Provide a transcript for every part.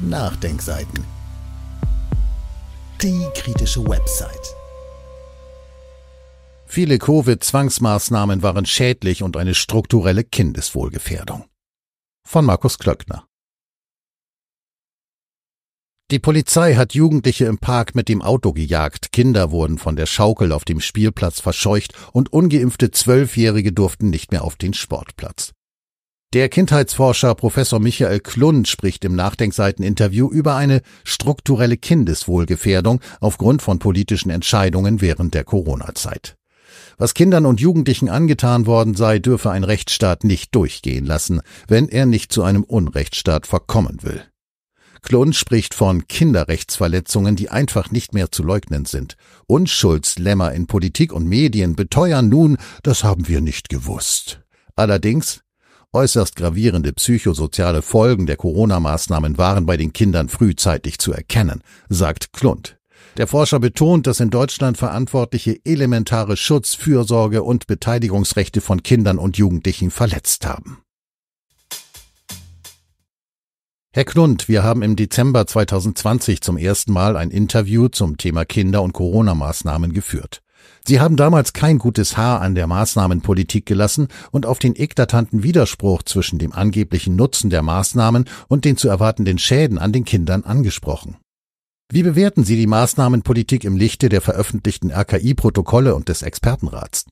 Nachdenkseiten. Die kritische Website. Viele Covid-Zwangsmaßnahmen waren schädlich und eine strukturelle Kindeswohlgefährdung. Von Markus Klöckner. Die Polizei hat Jugendliche im Park mit dem Auto gejagt, Kinder wurden von der Schaukel auf dem Spielplatz verscheucht und ungeimpfte Zwölfjährige durften nicht mehr auf den Sportplatz. Der Kindheitsforscher Professor Michael Klund spricht im Nachdenkseiten-Interview über eine strukturelle Kindeswohlgefährdung aufgrund von politischen Entscheidungen während der Corona-Zeit. Was Kindern und Jugendlichen angetan worden sei, dürfe ein Rechtsstaat nicht durchgehen lassen, wenn er nicht zu einem Unrechtsstaat verkommen will. Klund spricht von Kinderrechtsverletzungen, die einfach nicht mehr zu leugnen sind. Unschuldslämmer in Politik und Medien beteuern nun, das haben wir nicht gewusst. Allerdings Äußerst gravierende psychosoziale Folgen der Corona-Maßnahmen waren bei den Kindern frühzeitig zu erkennen, sagt Klund. Der Forscher betont, dass in Deutschland Verantwortliche elementare Schutz, Fürsorge und Beteiligungsrechte von Kindern und Jugendlichen verletzt haben. Herr Klund, wir haben im Dezember 2020 zum ersten Mal ein Interview zum Thema Kinder und Corona-Maßnahmen geführt. Sie haben damals kein gutes Haar an der Maßnahmenpolitik gelassen und auf den eklatanten Widerspruch zwischen dem angeblichen Nutzen der Maßnahmen und den zu erwartenden Schäden an den Kindern angesprochen. Wie bewerten Sie die Maßnahmenpolitik im Lichte der veröffentlichten RKI-Protokolle und des Expertenrats?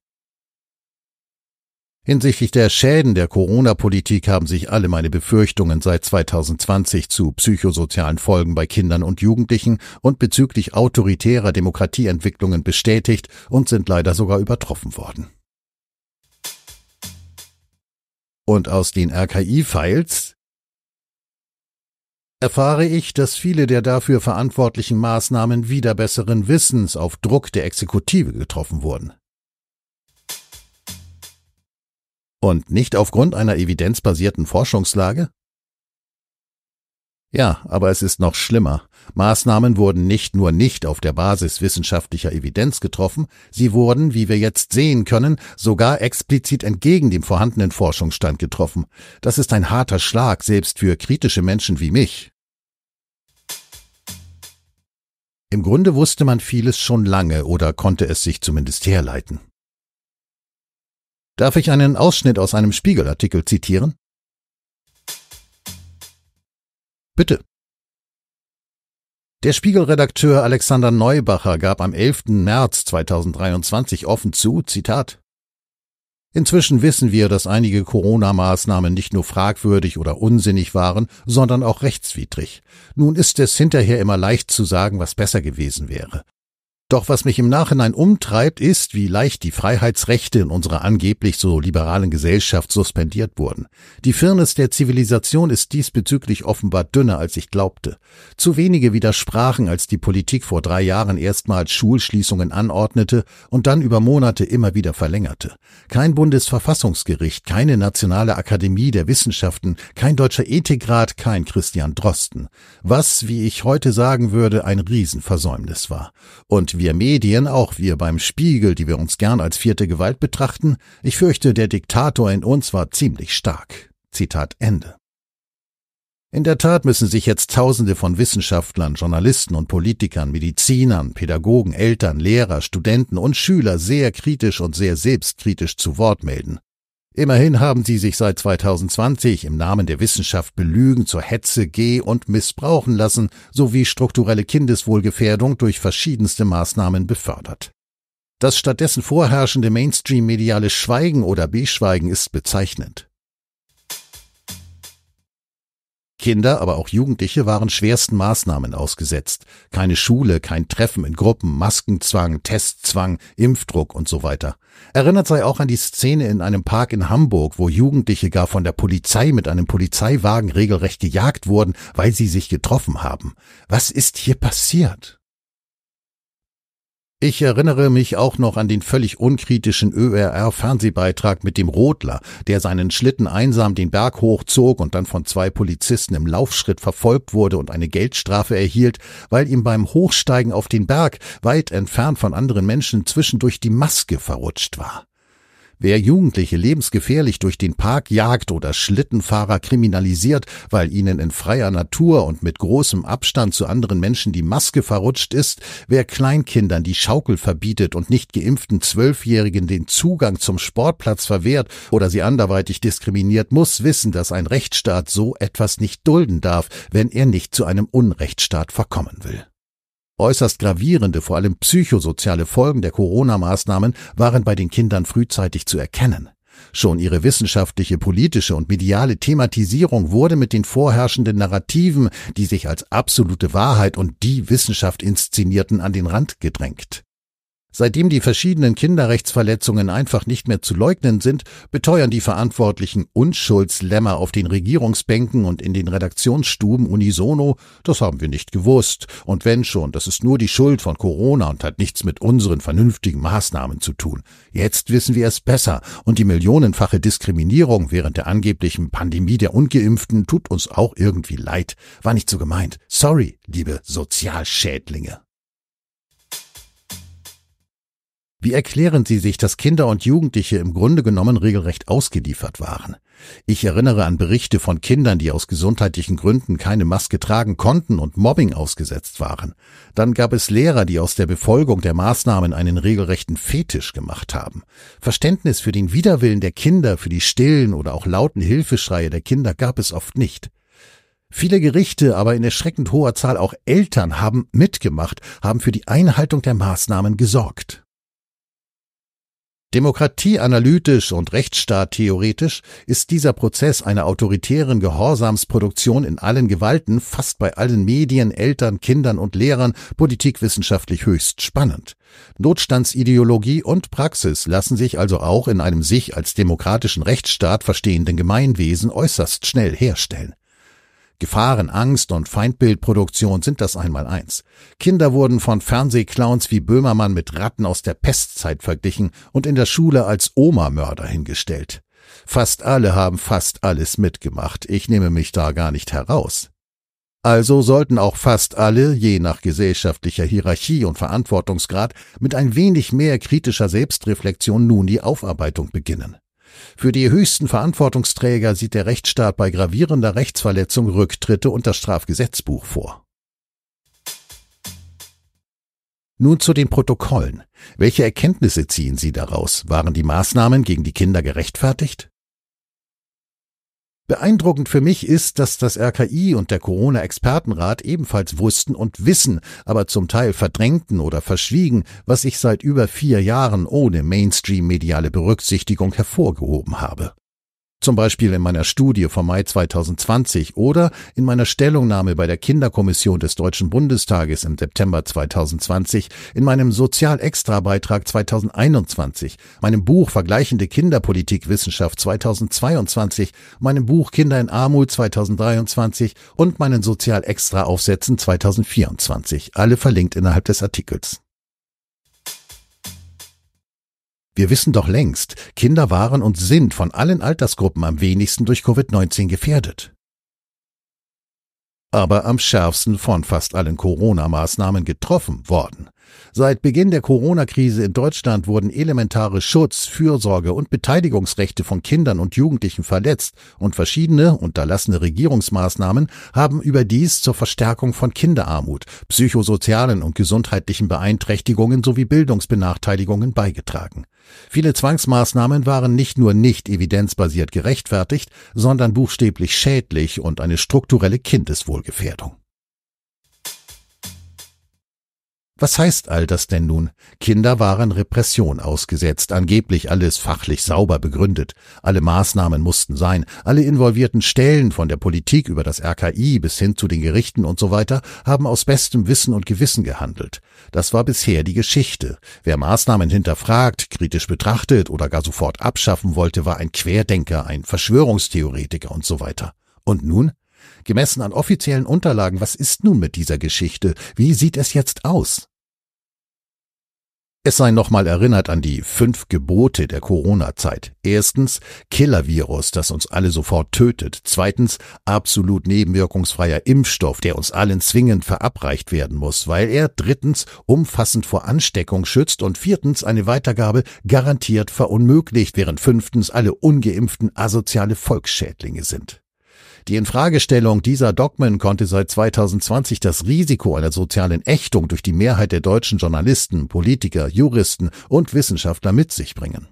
Hinsichtlich der Schäden der Corona-Politik haben sich alle meine Befürchtungen seit 2020 zu psychosozialen Folgen bei Kindern und Jugendlichen und bezüglich autoritärer Demokratieentwicklungen bestätigt und sind leider sogar übertroffen worden. Und aus den RKI-Files erfahre ich, dass viele der dafür verantwortlichen Maßnahmen wieder besseren Wissens auf Druck der Exekutive getroffen wurden. Und nicht aufgrund einer evidenzbasierten Forschungslage? Ja, aber es ist noch schlimmer. Maßnahmen wurden nicht nur nicht auf der Basis wissenschaftlicher Evidenz getroffen, sie wurden, wie wir jetzt sehen können, sogar explizit entgegen dem vorhandenen Forschungsstand getroffen. Das ist ein harter Schlag, selbst für kritische Menschen wie mich. Im Grunde wusste man vieles schon lange oder konnte es sich zumindest herleiten. Darf ich einen Ausschnitt aus einem Spiegelartikel zitieren? Bitte. Der Spiegelredakteur Alexander Neubacher gab am 11. März 2023 offen zu, Zitat, Inzwischen wissen wir, dass einige Corona-Maßnahmen nicht nur fragwürdig oder unsinnig waren, sondern auch rechtswidrig. Nun ist es hinterher immer leicht zu sagen, was besser gewesen wäre. Doch was mich im Nachhinein umtreibt, ist, wie leicht die Freiheitsrechte in unserer angeblich so liberalen Gesellschaft suspendiert wurden. Die Firnis der Zivilisation ist diesbezüglich offenbar dünner, als ich glaubte. Zu wenige widersprachen, als die Politik vor drei Jahren erstmals Schulschließungen anordnete und dann über Monate immer wieder verlängerte. Kein Bundesverfassungsgericht, keine Nationale Akademie der Wissenschaften, kein deutscher Ethikrat, kein Christian Drosten. Was, wie ich heute sagen würde, ein Riesenversäumnis war. Und wir Medien, auch wir beim Spiegel, die wir uns gern als vierte Gewalt betrachten, ich fürchte, der Diktator in uns war ziemlich stark. Zitat Ende. In der Tat müssen sich jetzt Tausende von Wissenschaftlern, Journalisten und Politikern, Medizinern, Pädagogen, Eltern, Lehrer, Studenten und Schüler sehr kritisch und sehr selbstkritisch zu Wort melden. Immerhin haben sie sich seit 2020 im Namen der Wissenschaft belügen zur Hetze geh und missbrauchen lassen sowie strukturelle Kindeswohlgefährdung durch verschiedenste Maßnahmen befördert. Das stattdessen vorherrschende Mainstream-mediale Schweigen oder Beschweigen ist bezeichnend. Kinder, aber auch Jugendliche waren schwersten Maßnahmen ausgesetzt. Keine Schule, kein Treffen in Gruppen, Maskenzwang, Testzwang, Impfdruck und so weiter. Erinnert sei auch an die Szene in einem Park in Hamburg, wo Jugendliche gar von der Polizei mit einem Polizeiwagen regelrecht gejagt wurden, weil sie sich getroffen haben. Was ist hier passiert? Ich erinnere mich auch noch an den völlig unkritischen ÖRR-Fernsehbeitrag mit dem Rodler, der seinen Schlitten einsam den Berg hochzog und dann von zwei Polizisten im Laufschritt verfolgt wurde und eine Geldstrafe erhielt, weil ihm beim Hochsteigen auf den Berg, weit entfernt von anderen Menschen, zwischendurch die Maske verrutscht war. Wer Jugendliche lebensgefährlich durch den Park jagt oder Schlittenfahrer kriminalisiert, weil ihnen in freier Natur und mit großem Abstand zu anderen Menschen die Maske verrutscht ist, wer Kleinkindern die Schaukel verbietet und nicht geimpften Zwölfjährigen den Zugang zum Sportplatz verwehrt oder sie anderweitig diskriminiert, muss wissen, dass ein Rechtsstaat so etwas nicht dulden darf, wenn er nicht zu einem Unrechtsstaat verkommen will. Äußerst gravierende, vor allem psychosoziale Folgen der Corona-Maßnahmen waren bei den Kindern frühzeitig zu erkennen. Schon ihre wissenschaftliche, politische und mediale Thematisierung wurde mit den vorherrschenden Narrativen, die sich als absolute Wahrheit und die Wissenschaft inszenierten, an den Rand gedrängt. Seitdem die verschiedenen Kinderrechtsverletzungen einfach nicht mehr zu leugnen sind, beteuern die Verantwortlichen Unschuldslämmer auf den Regierungsbänken und in den Redaktionsstuben unisono, das haben wir nicht gewusst. Und wenn schon, das ist nur die Schuld von Corona und hat nichts mit unseren vernünftigen Maßnahmen zu tun. Jetzt wissen wir es besser und die millionenfache Diskriminierung während der angeblichen Pandemie der Ungeimpften tut uns auch irgendwie leid. War nicht so gemeint. Sorry, liebe Sozialschädlinge. Wie erklären Sie sich, dass Kinder und Jugendliche im Grunde genommen regelrecht ausgeliefert waren? Ich erinnere an Berichte von Kindern, die aus gesundheitlichen Gründen keine Maske tragen konnten und Mobbing ausgesetzt waren. Dann gab es Lehrer, die aus der Befolgung der Maßnahmen einen regelrechten Fetisch gemacht haben. Verständnis für den Widerwillen der Kinder, für die stillen oder auch lauten Hilfeschreie der Kinder gab es oft nicht. Viele Gerichte, aber in erschreckend hoher Zahl auch Eltern haben mitgemacht, haben für die Einhaltung der Maßnahmen gesorgt. Demokratieanalytisch und rechtsstaattheoretisch ist dieser Prozess einer autoritären Gehorsamsproduktion in allen Gewalten fast bei allen Medien, Eltern, Kindern und Lehrern politikwissenschaftlich höchst spannend. Notstandsideologie und Praxis lassen sich also auch in einem sich als demokratischen Rechtsstaat verstehenden Gemeinwesen äußerst schnell herstellen. Gefahren, Angst und Feindbildproduktion sind das einmal eins. Kinder wurden von Fernsehclowns wie Böhmermann mit Ratten aus der Pestzeit verglichen und in der Schule als Oma-Mörder hingestellt. Fast alle haben fast alles mitgemacht. Ich nehme mich da gar nicht heraus. Also sollten auch fast alle, je nach gesellschaftlicher Hierarchie und Verantwortungsgrad, mit ein wenig mehr kritischer Selbstreflexion nun die Aufarbeitung beginnen. Für die höchsten Verantwortungsträger sieht der Rechtsstaat bei gravierender Rechtsverletzung Rücktritte und das Strafgesetzbuch vor. Nun zu den Protokollen. Welche Erkenntnisse ziehen Sie daraus? Waren die Maßnahmen gegen die Kinder gerechtfertigt? Beeindruckend für mich ist, dass das RKI und der Corona-Expertenrat ebenfalls wussten und wissen, aber zum Teil verdrängten oder verschwiegen, was ich seit über vier Jahren ohne Mainstream-mediale Berücksichtigung hervorgehoben habe. Zum Beispiel in meiner Studie vom Mai 2020 oder in meiner Stellungnahme bei der Kinderkommission des Deutschen Bundestages im September 2020, in meinem Sozial-Extra-Beitrag 2021, meinem Buch Vergleichende Kinderpolitikwissenschaft 2022, meinem Buch Kinder in Armut 2023 und meinen Sozial-Extra-Aufsätzen 2024, alle verlinkt innerhalb des Artikels. Wir wissen doch längst, Kinder waren und sind von allen Altersgruppen am wenigsten durch Covid-19 gefährdet. Aber am schärfsten von fast allen Corona-Maßnahmen getroffen worden Seit Beginn der Corona-Krise in Deutschland wurden elementare Schutz, Fürsorge und Beteiligungsrechte von Kindern und Jugendlichen verletzt und verschiedene unterlassene Regierungsmaßnahmen haben überdies zur Verstärkung von Kinderarmut, psychosozialen und gesundheitlichen Beeinträchtigungen sowie Bildungsbenachteiligungen beigetragen. Viele Zwangsmaßnahmen waren nicht nur nicht evidenzbasiert gerechtfertigt, sondern buchstäblich schädlich und eine strukturelle Kindeswohlgefährdung. Was heißt all das denn nun? Kinder waren Repression ausgesetzt, angeblich alles fachlich sauber begründet. Alle Maßnahmen mussten sein, alle involvierten Stellen von der Politik über das RKI bis hin zu den Gerichten und so weiter haben aus bestem Wissen und Gewissen gehandelt. Das war bisher die Geschichte. Wer Maßnahmen hinterfragt, kritisch betrachtet oder gar sofort abschaffen wollte, war ein Querdenker, ein Verschwörungstheoretiker und so weiter. Und nun? Gemessen an offiziellen Unterlagen, was ist nun mit dieser Geschichte? Wie sieht es jetzt aus? Es sei nochmal erinnert an die fünf Gebote der Corona-Zeit. Erstens, Killer-Virus, das uns alle sofort tötet. Zweitens, absolut nebenwirkungsfreier Impfstoff, der uns allen zwingend verabreicht werden muss, weil er drittens umfassend vor Ansteckung schützt und viertens eine Weitergabe garantiert verunmöglicht, während fünftens alle ungeimpften asoziale Volksschädlinge sind. Die Infragestellung dieser Dogmen konnte seit 2020 das Risiko einer sozialen Ächtung durch die Mehrheit der deutschen Journalisten, Politiker, Juristen und Wissenschaftler mit sich bringen.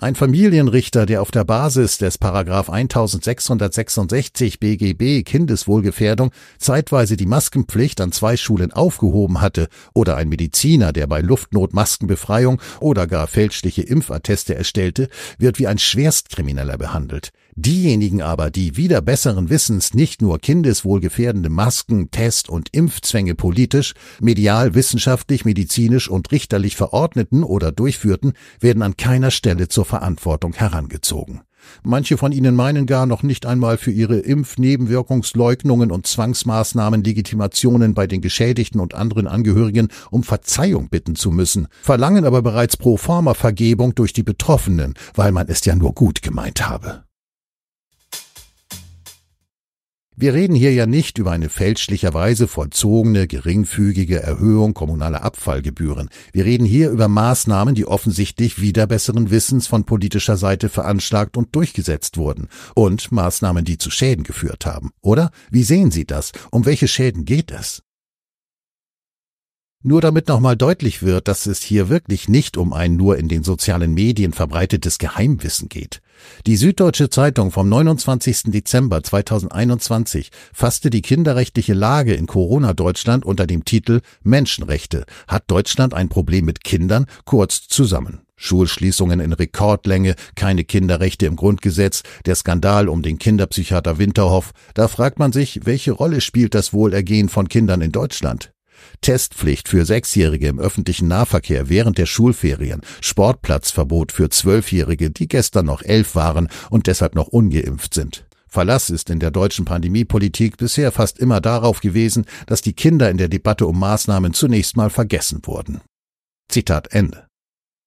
Ein Familienrichter, der auf der Basis des Paragraph 1666 BGB Kindeswohlgefährdung zeitweise die Maskenpflicht an zwei Schulen aufgehoben hatte, oder ein Mediziner, der bei Luftnot Maskenbefreiung oder gar fälschliche Impfatteste erstellte, wird wie ein Schwerstkrimineller behandelt. Diejenigen aber, die wieder besseren Wissens nicht nur kindeswohlgefährdende Masken, Test- und Impfzwänge politisch, medial, wissenschaftlich, medizinisch und richterlich verordneten oder durchführten, werden an keiner Stelle zur Verantwortung herangezogen. Manche von ihnen meinen gar noch nicht einmal für ihre Impfnebenwirkungsleugnungen und Zwangsmaßnahmen Legitimationen bei den Geschädigten und anderen Angehörigen um Verzeihung bitten zu müssen, verlangen aber bereits pro forma Vergebung durch die Betroffenen, weil man es ja nur gut gemeint habe. Wir reden hier ja nicht über eine fälschlicherweise vollzogene, geringfügige Erhöhung kommunaler Abfallgebühren. Wir reden hier über Maßnahmen, die offensichtlich wieder besseren Wissens von politischer Seite veranschlagt und durchgesetzt wurden. Und Maßnahmen, die zu Schäden geführt haben. Oder? Wie sehen Sie das? Um welche Schäden geht es? Nur damit nochmal deutlich wird, dass es hier wirklich nicht um ein nur in den sozialen Medien verbreitetes Geheimwissen geht. Die Süddeutsche Zeitung vom 29. Dezember 2021 fasste die kinderrechtliche Lage in Corona-Deutschland unter dem Titel Menschenrechte. Hat Deutschland ein Problem mit Kindern? Kurz zusammen. Schulschließungen in Rekordlänge, keine Kinderrechte im Grundgesetz, der Skandal um den Kinderpsychiater Winterhoff, da fragt man sich, welche Rolle spielt das Wohlergehen von Kindern in Deutschland? Testpflicht für Sechsjährige im öffentlichen Nahverkehr während der Schulferien, Sportplatzverbot für Zwölfjährige, die gestern noch elf waren und deshalb noch ungeimpft sind. Verlass ist in der deutschen Pandemiepolitik bisher fast immer darauf gewesen, dass die Kinder in der Debatte um Maßnahmen zunächst mal vergessen wurden. Zitat Ende.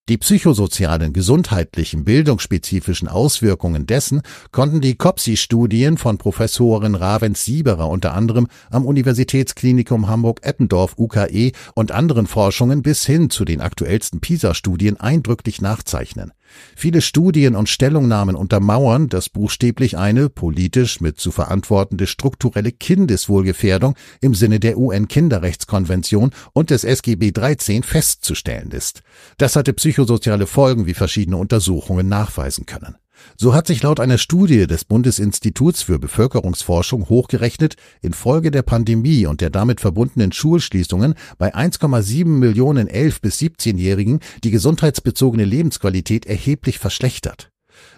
Die psychosozialen, gesundheitlichen, bildungsspezifischen Auswirkungen dessen konnten die COPSI-Studien von Professorin Ravens-Sieberer unter anderem am Universitätsklinikum Hamburg-Eppendorf UKE und anderen Forschungen bis hin zu den aktuellsten PISA-Studien eindrücklich nachzeichnen. Viele Studien und Stellungnahmen untermauern, dass buchstäblich eine politisch mit zu verantwortende strukturelle Kindeswohlgefährdung im Sinne der UN-Kinderrechtskonvention und des SGB 13 festzustellen ist. Das hatte psychosoziale Folgen, wie verschiedene Untersuchungen nachweisen können. So hat sich laut einer Studie des Bundesinstituts für Bevölkerungsforschung hochgerechnet infolge der Pandemie und der damit verbundenen Schulschließungen bei 1,7 Millionen 11- bis 17-Jährigen die gesundheitsbezogene Lebensqualität erheblich verschlechtert.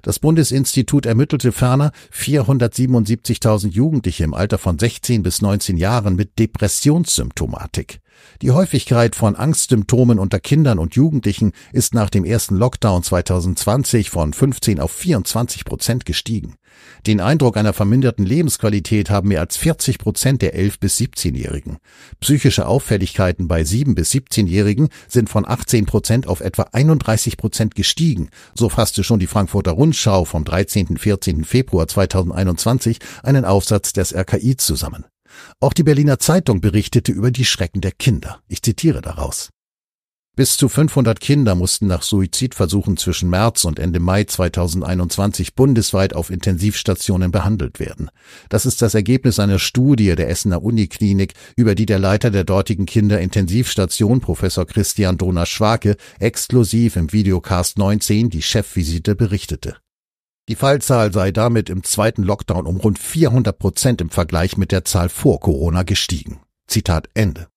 Das Bundesinstitut ermittelte ferner 477.000 Jugendliche im Alter von 16 bis 19 Jahren mit Depressionssymptomatik. Die Häufigkeit von Angstsymptomen unter Kindern und Jugendlichen ist nach dem ersten Lockdown 2020 von 15 auf 24 Prozent gestiegen. Den Eindruck einer verminderten Lebensqualität haben mehr als 40 Prozent der 11- bis 17-Jährigen. Psychische Auffälligkeiten bei 7- bis 17-Jährigen sind von 18 Prozent auf etwa 31 Prozent gestiegen. So fasste schon die Frankfurter Rundschau vom 13.14. Februar 2021 einen Aufsatz des RKI zusammen. Auch die Berliner Zeitung berichtete über die Schrecken der Kinder. Ich zitiere daraus. Bis zu 500 Kinder mussten nach Suizidversuchen zwischen März und Ende Mai 2021 bundesweit auf Intensivstationen behandelt werden. Das ist das Ergebnis einer Studie der Essener Uniklinik, über die der Leiter der dortigen Kinderintensivstation, Professor Christian Donas-Schwake, exklusiv im Videocast 19 die Chefvisite berichtete. Die Fallzahl sei damit im zweiten Lockdown um rund 400 Prozent im Vergleich mit der Zahl vor Corona gestiegen. Zitat Ende.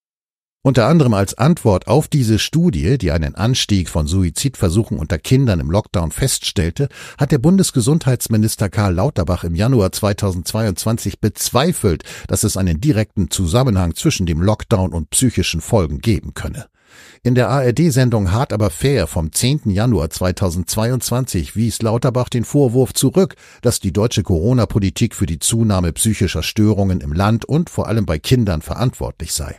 Unter anderem als Antwort auf diese Studie, die einen Anstieg von Suizidversuchen unter Kindern im Lockdown feststellte, hat der Bundesgesundheitsminister Karl Lauterbach im Januar 2022 bezweifelt, dass es einen direkten Zusammenhang zwischen dem Lockdown und psychischen Folgen geben könne. In der ARD-Sendung Hart aber fair vom 10. Januar 2022 wies Lauterbach den Vorwurf zurück, dass die deutsche Corona-Politik für die Zunahme psychischer Störungen im Land und vor allem bei Kindern verantwortlich sei.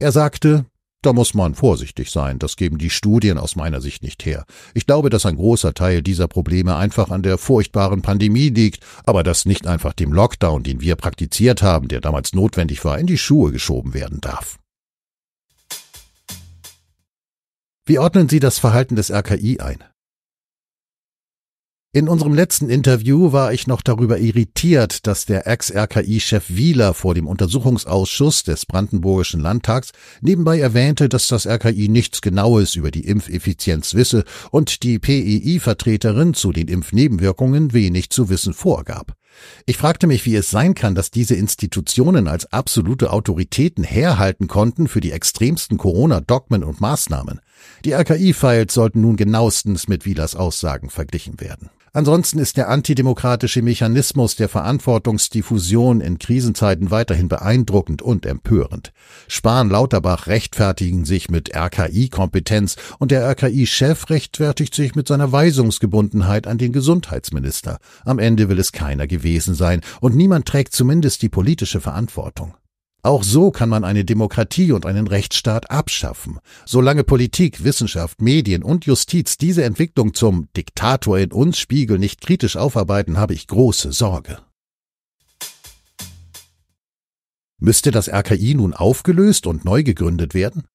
Er sagte, da muss man vorsichtig sein, das geben die Studien aus meiner Sicht nicht her. Ich glaube, dass ein großer Teil dieser Probleme einfach an der furchtbaren Pandemie liegt, aber dass nicht einfach dem Lockdown, den wir praktiziert haben, der damals notwendig war, in die Schuhe geschoben werden darf. Wie ordnen Sie das Verhalten des RKI ein? In unserem letzten Interview war ich noch darüber irritiert, dass der Ex-RKI-Chef Wieler vor dem Untersuchungsausschuss des Brandenburgischen Landtags nebenbei erwähnte, dass das RKI nichts Genaues über die Impfeffizienz wisse und die PEI-Vertreterin zu den Impfnebenwirkungen wenig zu wissen vorgab. Ich fragte mich, wie es sein kann, dass diese Institutionen als absolute Autoritäten herhalten konnten für die extremsten Corona-Dogmen und Maßnahmen. Die RKI-Files sollten nun genauestens mit Wielers Aussagen verglichen werden. Ansonsten ist der antidemokratische Mechanismus der Verantwortungsdiffusion in Krisenzeiten weiterhin beeindruckend und empörend. Spahn Lauterbach rechtfertigen sich mit RKI-Kompetenz und der RKI-Chef rechtfertigt sich mit seiner Weisungsgebundenheit an den Gesundheitsminister. Am Ende will es keiner gewesen sein und niemand trägt zumindest die politische Verantwortung. Auch so kann man eine Demokratie und einen Rechtsstaat abschaffen. Solange Politik, Wissenschaft, Medien und Justiz diese Entwicklung zum Diktator in uns Spiegel nicht kritisch aufarbeiten, habe ich große Sorge. Müsste das RKI nun aufgelöst und neu gegründet werden?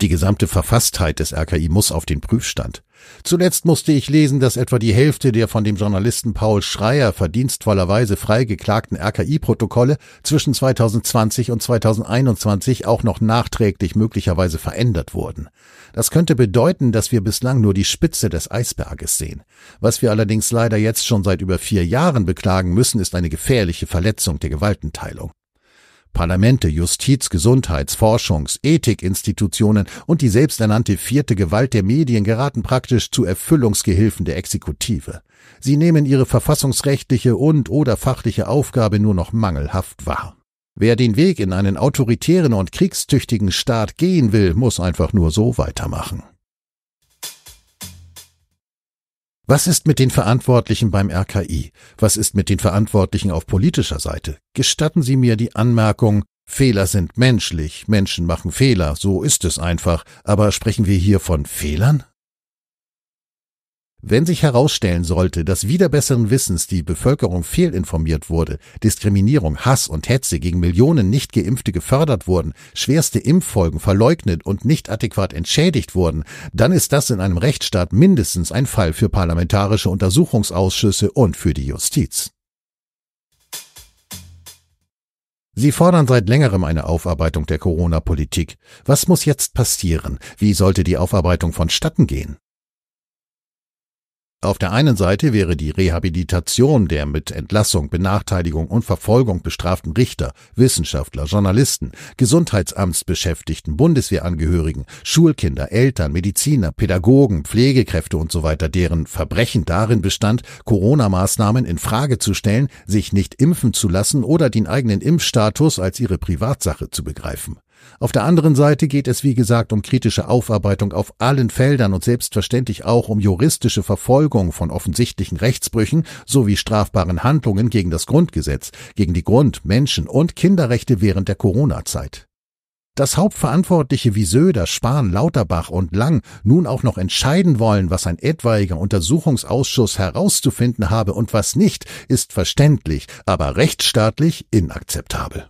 Die gesamte Verfasstheit des RKI muss auf den Prüfstand. Zuletzt musste ich lesen, dass etwa die Hälfte der von dem Journalisten Paul Schreier verdienstvollerweise freigeklagten RKI-Protokolle zwischen 2020 und 2021 auch noch nachträglich möglicherweise verändert wurden. Das könnte bedeuten, dass wir bislang nur die Spitze des Eisberges sehen. Was wir allerdings leider jetzt schon seit über vier Jahren beklagen müssen, ist eine gefährliche Verletzung der Gewaltenteilung. Parlamente, Justiz, Gesundheits, Forschungs, Ethikinstitutionen und die selbsternannte vierte Gewalt der Medien geraten praktisch zu Erfüllungsgehilfen der Exekutive. Sie nehmen ihre verfassungsrechtliche und oder fachliche Aufgabe nur noch mangelhaft wahr. Wer den Weg in einen autoritären und kriegstüchtigen Staat gehen will, muss einfach nur so weitermachen. Was ist mit den Verantwortlichen beim RKI? Was ist mit den Verantwortlichen auf politischer Seite? Gestatten Sie mir die Anmerkung, Fehler sind menschlich, Menschen machen Fehler, so ist es einfach, aber sprechen wir hier von Fehlern? Wenn sich herausstellen sollte, dass wieder besseren Wissens die Bevölkerung fehlinformiert wurde, Diskriminierung, Hass und Hetze gegen Millionen Nichtgeimpfte gefördert wurden, schwerste Impffolgen verleugnet und nicht adäquat entschädigt wurden, dann ist das in einem Rechtsstaat mindestens ein Fall für parlamentarische Untersuchungsausschüsse und für die Justiz. Sie fordern seit längerem eine Aufarbeitung der Corona-Politik. Was muss jetzt passieren? Wie sollte die Aufarbeitung vonstatten gehen? Auf der einen Seite wäre die Rehabilitation der mit Entlassung, Benachteiligung und Verfolgung bestraften Richter, Wissenschaftler, Journalisten, Gesundheitsamtsbeschäftigten, Bundeswehrangehörigen, Schulkinder, Eltern, Mediziner, Pädagogen, Pflegekräfte usw., So deren Verbrechen darin bestand, Corona-Maßnahmen in Frage zu stellen, sich nicht impfen zu lassen oder den eigenen Impfstatus als ihre Privatsache zu begreifen. Auf der anderen Seite geht es, wie gesagt, um kritische Aufarbeitung auf allen Feldern und selbstverständlich auch um juristische Verfolgung von offensichtlichen Rechtsbrüchen sowie strafbaren Handlungen gegen das Grundgesetz, gegen die Grund-, Menschen- und Kinderrechte während der Corona-Zeit. Dass Hauptverantwortliche wie Söder, Spahn, Lauterbach und Lang nun auch noch entscheiden wollen, was ein etwaiger Untersuchungsausschuss herauszufinden habe und was nicht, ist verständlich, aber rechtsstaatlich inakzeptabel.